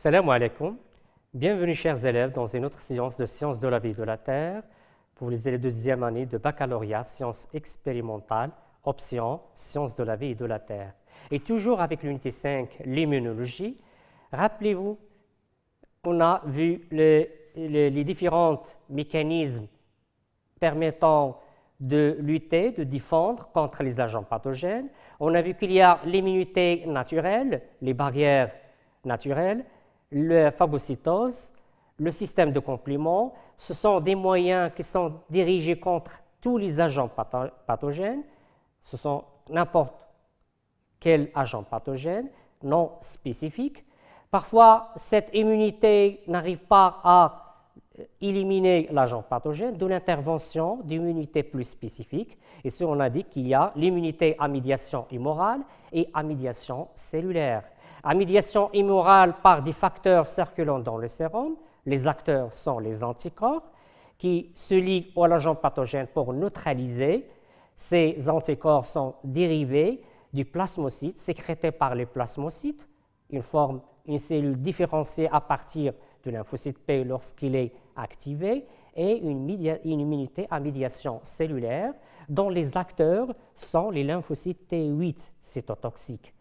Salam alaikum. Bienvenue, chers élèves, dans une autre séance de sciences de la vie et de la Terre pour les élèves de deuxième année de baccalauréat, sciences expérimentales, option sciences de la vie et de la Terre. Et toujours avec l'unité 5, l'immunologie. Rappelez-vous qu'on a vu les différents mécanismes permettant de lutter, de défendre contre les agents pathogènes. On a vu qu'il y a l'immunité naturelle, les barrières naturelles, le phagocytose, le système de complément, ce sont des moyens qui sont dirigés contre tous les agents pathogènes, ce sont n'importe quel agent pathogène non spécifique. Parfois, cette immunité n'arrive pas à euh, éliminer l'agent pathogène d'où l'intervention d'immunité plus spécifique. Et ce, on a dit qu'il y a l'immunité à médiation immorale et à médiation cellulaire à médiation immorale par des facteurs circulant dans le sérum. Les acteurs sont les anticorps qui se lient au l'agent pathogène pour neutraliser. Ces anticorps sont dérivés du plasmocyte, sécrété par les plasmocytes, une une cellule différenciée à partir de lymphocyte P lorsqu'il est activé, et une, une, immunité à médiation cellulaire dont les acteurs sont les lymphocytes T8 cytotoxiques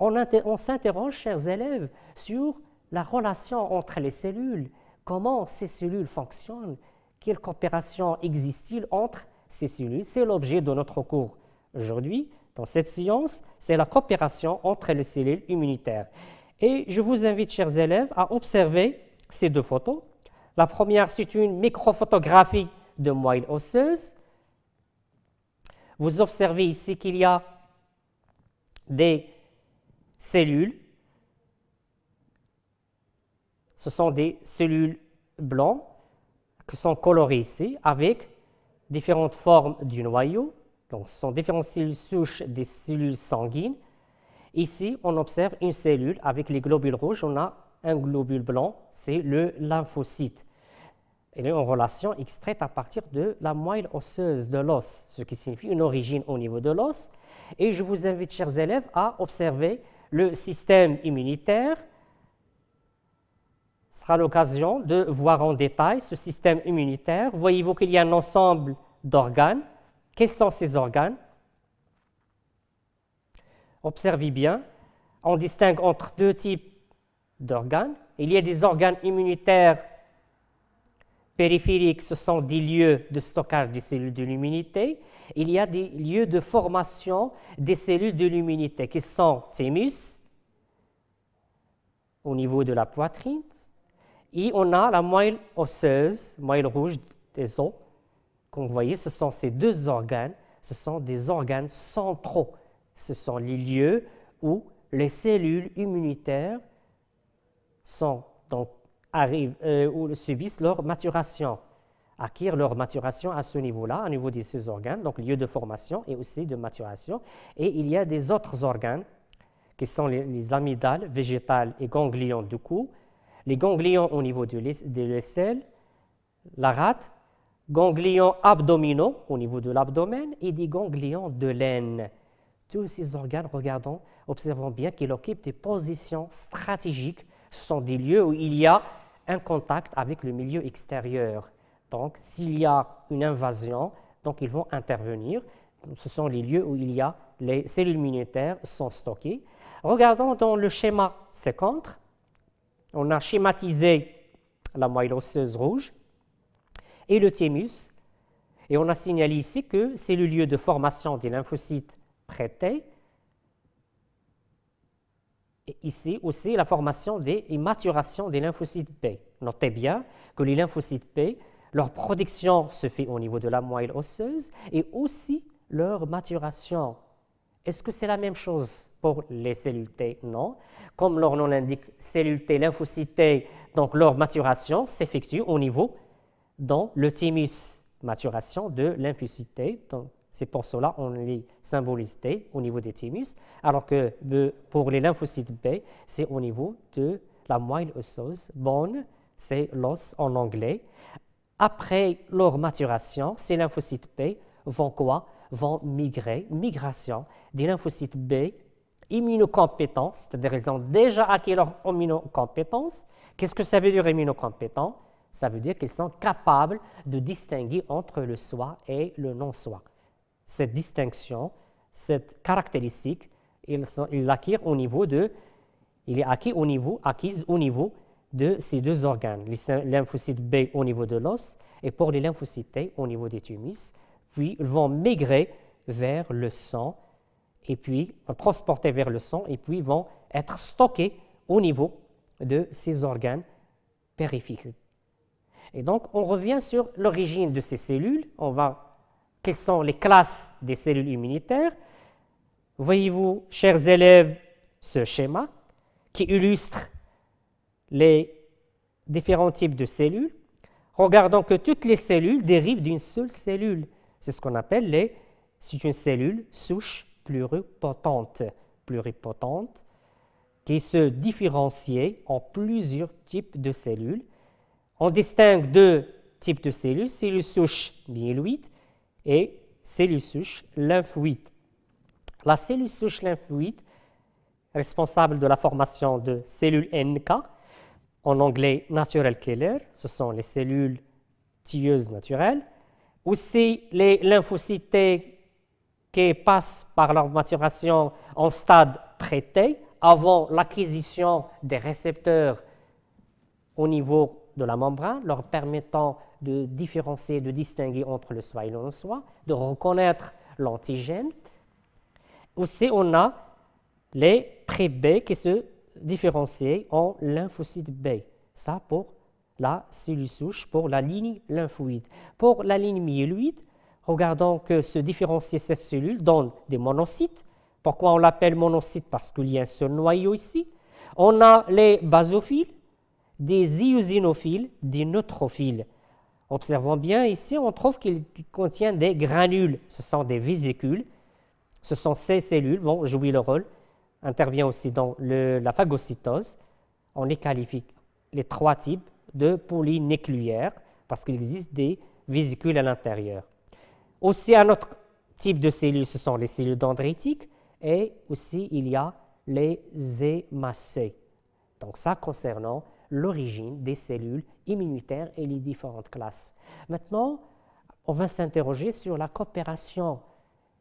on, s'interroge, chers élèves, sur la relation entre les cellules, comment ces cellules fonctionnent, quelle coopération existe-t-il entre ces cellules. C'est l'objet de notre cours aujourd'hui. Dans cette science, c'est la coopération entre les cellules immunitaires. Et je vous invite, chers élèves, à observer ces deux photos. La première, c'est une microphotographie de moelle osseuse. Vous observez ici qu'il y a des cellules. Ce sont des cellules blancs qui sont colorées ici avec différentes formes du noyau. Donc, ce sont différentes cellules souches des cellules sanguines. Ici, on observe une cellule avec les globules rouges. On a un globule blanc, c'est le lymphocyte. Elle est en relation extraite à partir de la moelle osseuse de l'os, ce qui signifie une origine au niveau de l'os. Et je vous invite, chers élèves, à observer le système immunitaire sera l'occasion de voir en détail ce système immunitaire. Voyez-vous qu'il y a un ensemble d'organes. Quels sont ces organes Observez bien, on distingue entre deux types d'organes. Il y a des organes immunitaires périphériques, ce sont des lieux de stockage des cellules de l'immunité. Il y a des lieux de formation des cellules de l'immunité qui sont thymus au niveau de la poitrine et on a la moelle osseuse, moelle rouge des os. Comme vous voyez, ce sont ces deux organes, ce sont des organes centraux. Ce sont les lieux où les cellules immunitaires sont donc euh, subissent leur maturation, acquièrent leur maturation à ce niveau-là, au niveau de ces organes, donc lieu de formation et aussi de maturation. Et il y a des autres organes qui sont les, les amygdales, végétales et ganglions du cou, les ganglions au niveau de l'aisselle, la rate, ganglions abdominaux au niveau de l'abdomen et des ganglions de l'aine. Tous ces organes, regardons, observons bien qu'ils occupent des positions stratégiques. Ce sont des lieux où il y a un contact avec le milieu extérieur. Donc, s'il y a une invasion, donc ils vont intervenir. Ce sont les lieux où il y a les cellules immunitaires sont stockées. Regardons dans le schéma contre On a schématisé la moelle osseuse rouge et le thymus. Et on a signalé ici que c'est le lieu de formation des lymphocytes prêtés ici aussi la formation des, et maturation des lymphocytes B. Notez bien que les lymphocytes B, leur production se fait au niveau de la moelle osseuse et aussi leur maturation. Est-ce que c'est la même chose pour les cellules T Non. Comme leur nom l'indique, cellules T, lymphocytes T, donc leur maturation s'effectue au niveau dans le thymus, maturation de lymphocytes T, c'est pour cela qu'on les symbolise T au niveau des thymus, alors que pour les lymphocytes B, c'est au niveau de la moelle osseuse. Bone, c'est l'os en anglais. Après leur maturation, ces lymphocytes B vont quoi Vont migrer, migration des lymphocytes B immunocompétents, c'est-à-dire ils ont déjà acquis leur immunocompétence. Qu'est-ce que ça veut dire immunocompétent Ça veut dire qu'ils sont capables de distinguer entre le soi et le non-soi cette distinction, cette caractéristique, il, au niveau de, il est acquis au niveau, au niveau de ces deux organes, les lymphocytes B au niveau de l'os et pour les lymphocytes T au niveau des thymus, puis ils vont migrer vers le sang et puis transporter vers le sang et puis vont être stockés au niveau de ces organes périphériques. Et donc on revient sur l'origine de ces cellules, on va quelles sont les classes des cellules immunitaires. Voyez-vous, chers élèves, ce schéma qui illustre les différents types de cellules. Regardons que toutes les cellules dérivent d'une seule cellule. C'est ce qu'on appelle les, c'est une cellule souche pluripotente, pluripotente qui se différencie en plusieurs types de cellules. On distingue deux types de cellules, cellules souches myéloïdes et cellules souches lymphoïdes. La cellule souche lymphoïde, responsable de la formation de cellules NK, en anglais natural killer, ce sont les cellules tueuses naturelles, aussi les lymphocytes qui passent par leur maturation en stade prêté avant l'acquisition des récepteurs au niveau de la membrane, leur permettant de différencier, de distinguer entre le soi et le non-soi, de reconnaître l'antigène. Aussi, on a les pré-B qui se différencient en lymphocytes B. Ça pour la cellule souche, pour la ligne lymphoïde. Pour la ligne myéloïde, regardons que se différencier cette cellule donne des monocytes. Pourquoi on l'appelle monocyte Parce qu'il y a un seul noyau ici. On a les basophiles des iosinophiles, des neutrophiles. Observons bien ici, on trouve qu'il contient des granules. Ce sont des vésicules. Ce sont ces cellules vont jouer le rôle. Intervient aussi dans la phagocytose. On les qualifie les trois types de polynucléaires parce qu'il existe des vésicules à l'intérieur. Aussi, un autre type de cellules, ce sont les cellules dendritiques et aussi il y a les hémacées. Donc ça concernant l'origine des cellules immunitaires et les différentes classes. Maintenant, on va s'interroger sur la coopération.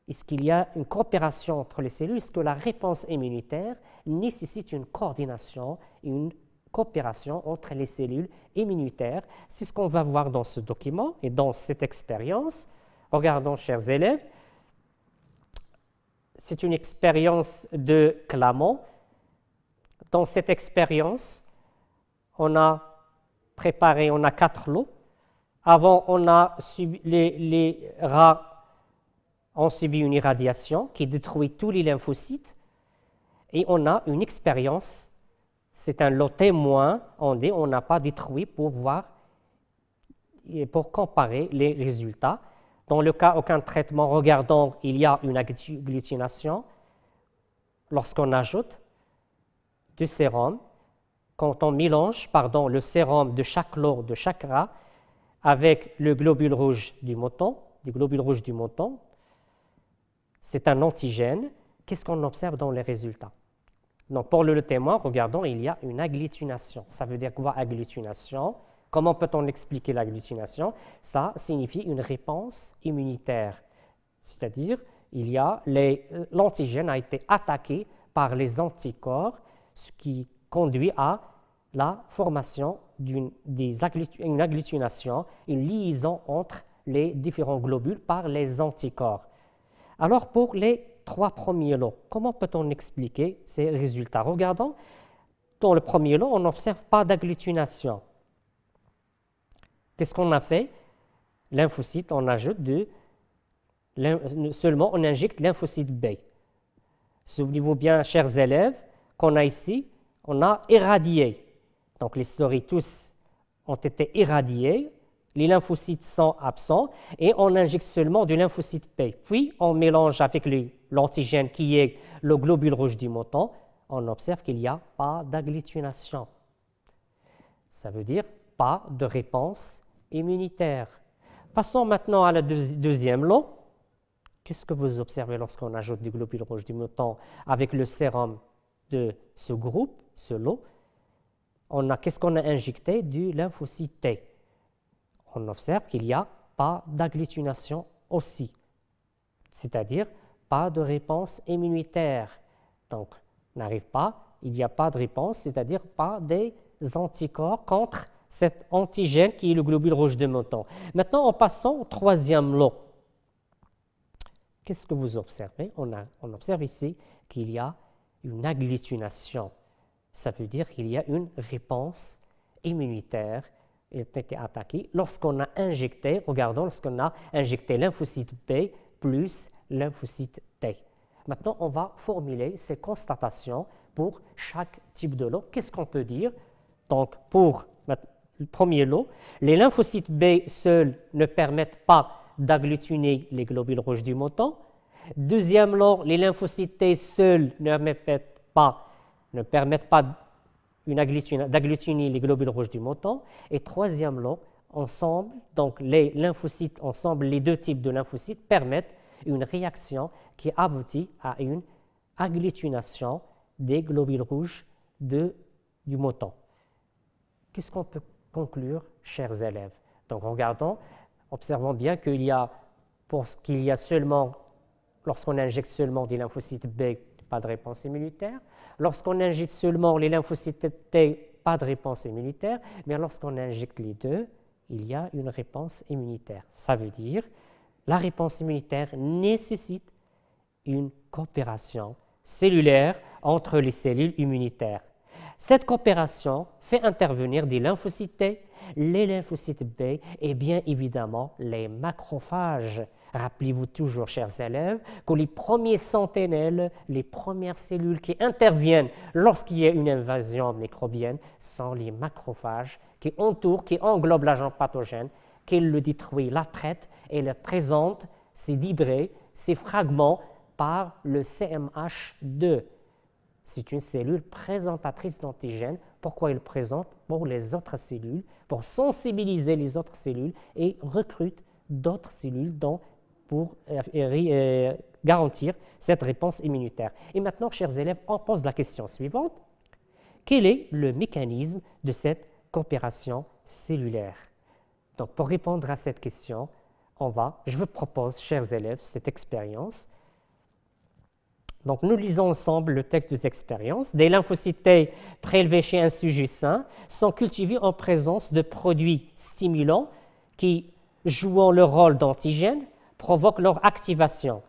Est-ce qu'il y a une coopération entre les cellules Est-ce que la réponse immunitaire nécessite une coordination, une coopération entre les cellules immunitaires C'est ce qu'on va voir dans ce document et dans cette expérience. Regardons, chers élèves, c'est une expérience de Clamont. Dans cette expérience, on a préparé, on a quatre lots. Avant, on a les, rats ont subi une irradiation qui détruit tous les lymphocytes. Et on a une expérience, c'est un lot témoin, on dit, on n'a pas détruit pour voir et pour comparer les résultats. Dans le cas aucun traitement, regardons, il y a une agglutination. Lorsqu'on ajoute du sérum, quand on mélange pardon, le sérum de chaque lot, de chaque rat, avec le globule rouge du mouton, du globule rouge du mouton, c'est un antigène. Qu'est-ce qu'on observe dans les résultats Donc pour le témoin, regardons, il y a une agglutination. Ça veut dire quoi agglutination Comment peut-on expliquer l'agglutination Ça signifie une réponse immunitaire, c'est-à-dire il y a euh, l'antigène a été attaqué par les anticorps, ce qui conduit à la formation d'une agglutination, une liaison entre les différents globules par les anticorps. Alors pour les trois premiers lots, comment peut-on expliquer ces résultats Regardons, dans le premier lot, on n'observe pas d'agglutination. Qu'est-ce qu'on a fait Lymphocyte, on ajoute de, seulement on injecte lymphocyte B. Souvenez-vous bien, chers élèves, qu'on a ici, on a éradié donc les storitus ont été irradiés, les lymphocytes sont absents et on injecte seulement du lymphocyte P. Puis on mélange avec l'antigène qui est le globule rouge du mouton, on observe qu'il n'y a pas d'agglutination. Ça veut dire pas de réponse immunitaire. Passons maintenant à la deuxième lot. Qu'est-ce que vous observez lorsqu'on ajoute du globule rouge du mouton avec le sérum de ce groupe, ce lot on a qu'est-ce qu'on a injecté du lymphocyte T. On observe qu'il n'y a pas d'agglutination aussi, c'est-à-dire pas de réponse immunitaire. Donc, n'arrive pas, il n'y a pas de réponse, c'est-à-dire pas des anticorps contre cet antigène qui est le globule rouge de mouton. Maintenant, en passant au troisième lot, qu'est-ce que vous observez on observe ici qu'il y a une agglutination ça veut dire qu'il y a une réponse immunitaire il a été attaquée Lorsqu'on a injecté, regardons, lorsqu'on a injecté lymphocyte B plus lymphocyte T. Maintenant, on va formuler ces constatations pour chaque type de lot. Qu'est-ce qu'on peut dire Donc, pour le premier lot, les lymphocytes B seuls ne permettent pas d'agglutiner les globules rouges du mouton. Deuxième lot, les lymphocytes T seuls ne permettent pas ne permettent pas d'agglutiner les globules rouges du mouton Et troisièmement, ensemble, donc les lymphocytes ensemble, les deux types de lymphocytes permettent une réaction qui aboutit à une agglutination des globules rouges du mouton. Qu'est-ce qu'on peut conclure, chers élèves Donc, regardons, observons bien qu'il y a, pour qu'il y a seulement, lorsqu'on injecte seulement des lymphocytes B pas de réponse immunitaire. Lorsqu'on injecte seulement les lymphocytes pas de réponse immunitaire. Mais lorsqu'on injecte les deux, il y a une réponse immunitaire. Ça veut dire la réponse immunitaire nécessite une coopération cellulaire entre les cellules immunitaires. Cette coopération fait intervenir des lymphocytes les lymphocytes B et bien évidemment les macrophages. Rappelez-vous toujours, chers élèves, que les premiers sentinelles, les premières cellules qui interviennent lorsqu'il y a une invasion microbienne sont les macrophages qui entourent, qui englobent l'agent pathogène, qui le détruit, la traite et le présente, ses vibrés, ses fragments par le CMH2. C'est une cellule présentatrice d'antigènes pourquoi il présente Pour les autres cellules, pour sensibiliser les autres cellules et recrute d'autres cellules pour euh, euh, garantir cette réponse immunitaire. Et maintenant, chers élèves, on pose la question suivante. Quel est le mécanisme de cette coopération cellulaire Donc, pour répondre à cette question, on va, je vous propose, chers élèves, cette expérience donc nous lisons ensemble le texte des expériences. Des lymphocytes T prélevés chez un sujet sain sont cultivés en présence de produits stimulants qui, jouant le rôle d'antigène, provoquent leur activation.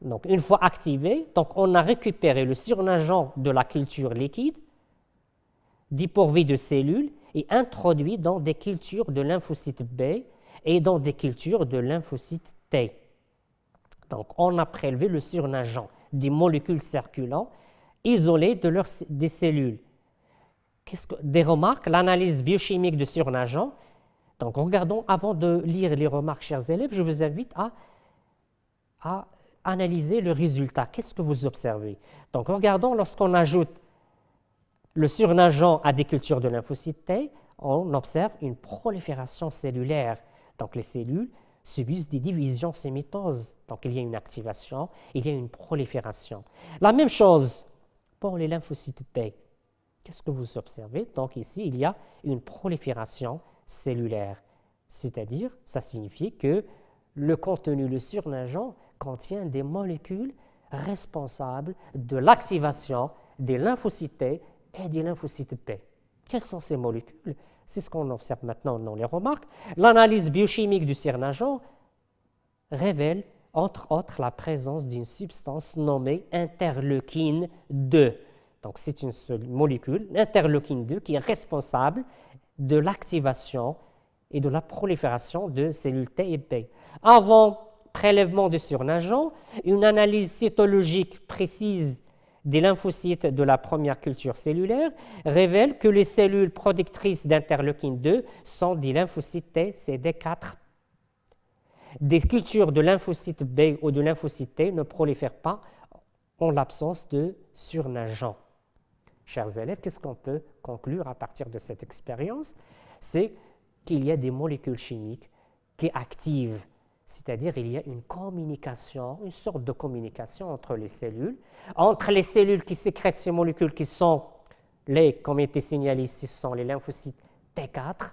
Donc une fois activés, on a récupéré le surnageant de la culture liquide, dépourvu de cellules, et introduit dans des cultures de lymphocytes B et dans des cultures de lymphocytes T. Donc, on a prélevé le surnageant des molécules circulantes isolées de des cellules. des remarques, l'analyse biochimique du surnageant. Donc, regardons, avant de lire les remarques, chers élèves, je vous invite à, analyser le résultat. Qu'est-ce que vous observez Donc, regardons, lorsqu'on ajoute le surnageant à des cultures de lymphocytes T, on observe une prolifération cellulaire. Donc, les cellules subissent des divisions sémitoses. Donc il y a une activation, il y a une prolifération. La même chose pour les lymphocytes P. Qu'est-ce que vous observez Donc ici, il y a une prolifération cellulaire. C'est-à-dire, ça signifie que le contenu, le surnageant, contient des molécules responsables de l'activation des lymphocytes et des lymphocytes P. Quelles sont ces molécules c'est ce qu'on observe maintenant dans les remarques. L'analyse biochimique du surnageant révèle, entre autres, la présence d'une substance nommée interleukine 2. Donc, c'est une seule molécule, interleukine 2, qui est responsable de l'activation et de la prolifération de cellules T et B. Avant prélèvement du surnageant, une analyse cytologique précise des lymphocytes de la première culture cellulaire révèlent que les cellules productrices d'interleukine 2 sont des lymphocytes T CD4. Des cultures de lymphocytes B ou de lymphocytes T ne prolifèrent pas en l'absence de surnageants. Chers élèves, qu'est-ce qu'on peut conclure à partir de cette expérience C'est qu'il y a des molécules chimiques qui activent c'est-à-dire il y a une communication, une sorte de communication entre les cellules, entre les cellules qui sécrètent ces molécules qui sont les, comme été signalé ce sont les lymphocytes T4.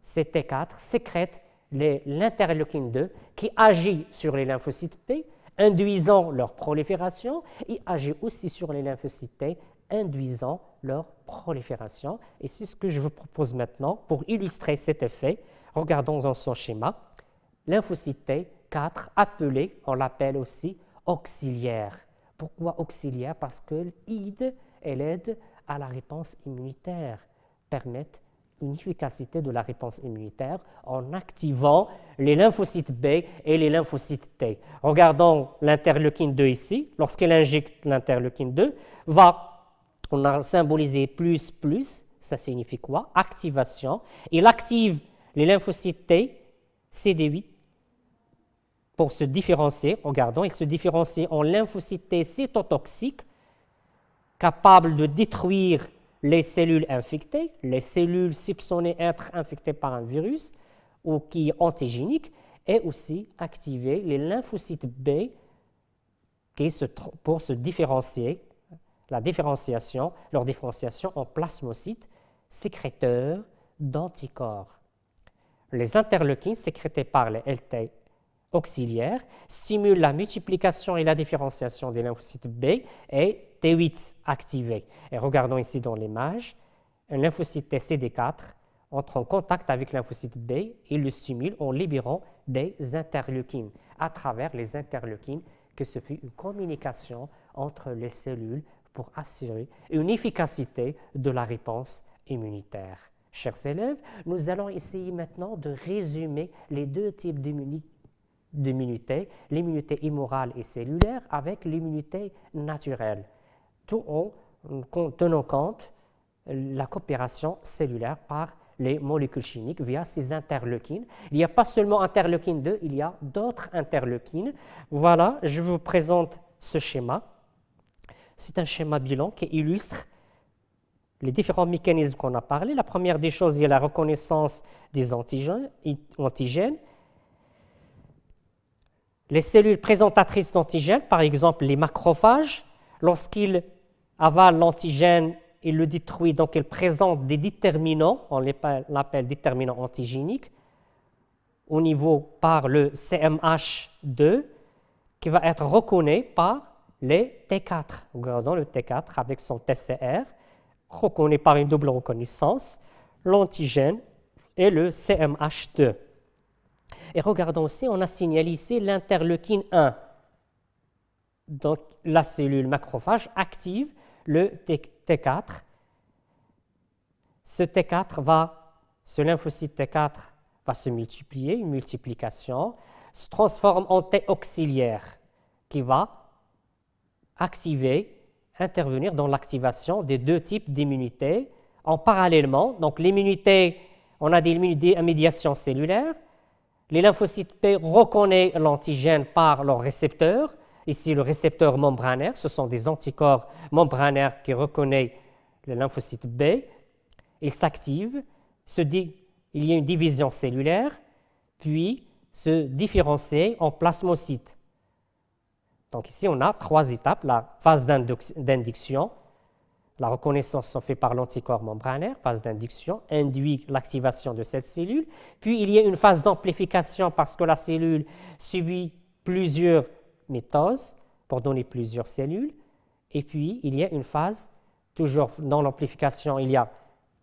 Ces T4 sécrètent l'interleukine 2 qui agit sur les lymphocytes P, induisant leur prolifération, et agit aussi sur les lymphocytes T, induisant leur prolifération. Et c'est ce que je vous propose maintenant pour illustrer cet effet. Regardons dans son schéma lymphocyte T 4, appelé, on l'appelle aussi auxiliaire. Pourquoi auxiliaire Parce que elle aide à la réponse immunitaire, permettent une efficacité de la réponse immunitaire en activant les lymphocytes B et les lymphocytes T. Regardons l'interleukine 2 ici. Lorsqu'elle injecte l'interleukine 2, va, on a symbolisé plus, plus, ça signifie quoi Activation. Il active les lymphocytes T, CD8 pour se différencier, regardons, ils se différencient en lymphocytes cytotoxiques, capables de détruire les cellules infectées, les cellules soupçonnées être infectées par un virus ou qui est antigénique, et aussi activer les lymphocytes B qui se, pour se différencier, la différenciation, leur différenciation en plasmocytes sécréteurs d'anticorps. Les interleukines sécrétées par les LT auxiliaire stimule la multiplication et la différenciation des lymphocytes B et T8 activés. Et regardons ici dans l'image, un lymphocyte tcd 4 entre en contact avec lymphocyte B et le stimule en libérant des interleukines. À travers les interleukines, que ce fut une communication entre les cellules pour assurer une efficacité de la réponse immunitaire. Chers élèves, nous allons essayer maintenant de résumer les deux types d'immunité d'immunité, l'immunité immorale et cellulaire avec l'immunité naturelle, tout en tenant compte la coopération cellulaire par les molécules chimiques via ces interleukines. Il n'y a pas seulement interleukine 2, il y a d'autres interleukines. Voilà, je vous présente ce schéma. C'est un schéma bilan qui illustre les différents mécanismes qu'on a parlé. La première des choses, il y a la reconnaissance des antigènes les cellules présentatrices d'antigènes, par exemple les macrophages, lorsqu'ils avalent l'antigène, ils le détruisent, donc ils présentent des déterminants, on l'appelle déterminants antigéniques, au niveau par le CMH2, qui va être reconnu par les T4. Regardons le T4 avec son TCR, reconnu par une double reconnaissance, l'antigène et le CMH2. Et regardons ici, on a signalé ici l'interleukine 1. Donc la cellule macrophage active le T4. Ce T4 va, ce lymphocyte T4 va se multiplier, une multiplication, se transforme en T auxiliaire qui va activer, intervenir dans l'activation des deux types d'immunité en parallèlement. Donc l'immunité, on a des immunités à médiation cellulaire les lymphocytes P reconnaissent l'antigène par leur récepteur. Ici, le récepteur membranaire, ce sont des anticorps membranaires qui reconnaissent le lymphocyte B. Ils s'activent, il y a une division cellulaire, puis se différencient en plasmocytes. Donc ici, on a trois étapes, la phase d'induction, la reconnaissance se fait par l'anticorps membranaire, phase d'induction, induit l'activation de cette cellule. Puis il y a une phase d'amplification parce que la cellule subit plusieurs mitoses pour donner plusieurs cellules. Et puis il y a une phase, toujours dans l'amplification, il y a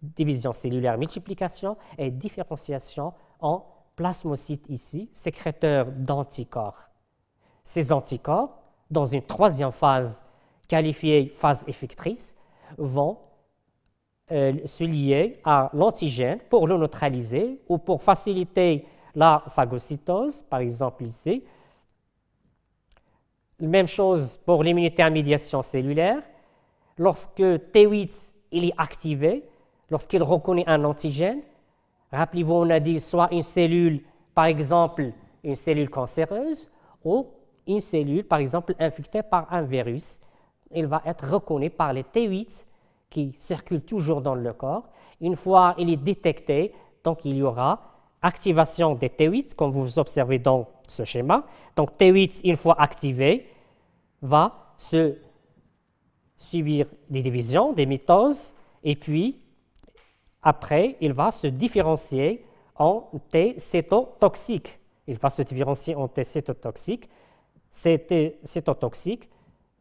division cellulaire, multiplication et différenciation en plasmocytes ici, sécréteurs d'anticorps. Ces anticorps, dans une troisième phase qualifiée phase effectrice, vont euh, se lier à l'antigène pour le neutraliser ou pour faciliter la phagocytose, par exemple ici. Même chose pour l'immunité à médiation cellulaire. Lorsque T8 il est activé, lorsqu'il reconnaît un antigène, rappelez-vous, on a dit soit une cellule, par exemple une cellule cancéreuse, ou une cellule, par exemple, infectée par un virus il va être reconnu par les T8 qui circulent toujours dans le corps. Une fois il est détecté, donc il y aura activation des T8, comme vous observez dans ce schéma. Donc T8, une fois activé, va se subir des divisions, des mitoses, et puis après, il va se différencier en T cétotoxique. Il va se différencier en T cétotoxique. c'est T cétotoxique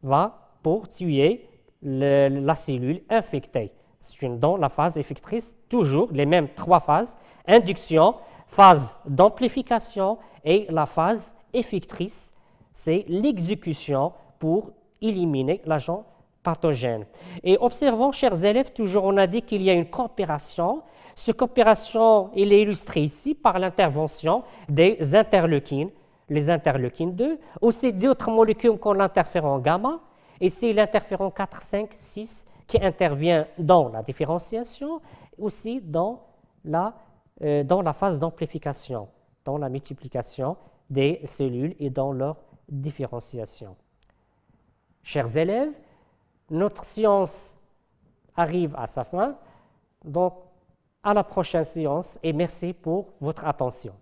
va pour tuer la cellule infectée. donc la phase effectrice, toujours les mêmes trois phases, induction, phase d'amplification et la phase effectrice, c'est l'exécution pour éliminer l'agent pathogène. Et observons, chers élèves, toujours on a dit qu'il y a une coopération. Cette coopération, elle est illustrée ici par l'intervention des interleukines, les interleukines 2, aussi d'autres molécules comme en gamma, et c'est l'interféron 4, 5, 6 qui intervient dans la différenciation, aussi dans la, euh, dans la phase d'amplification, dans la multiplication des cellules et dans leur différenciation. Chers élèves, notre science arrive à sa fin. Donc, à la prochaine séance et merci pour votre attention.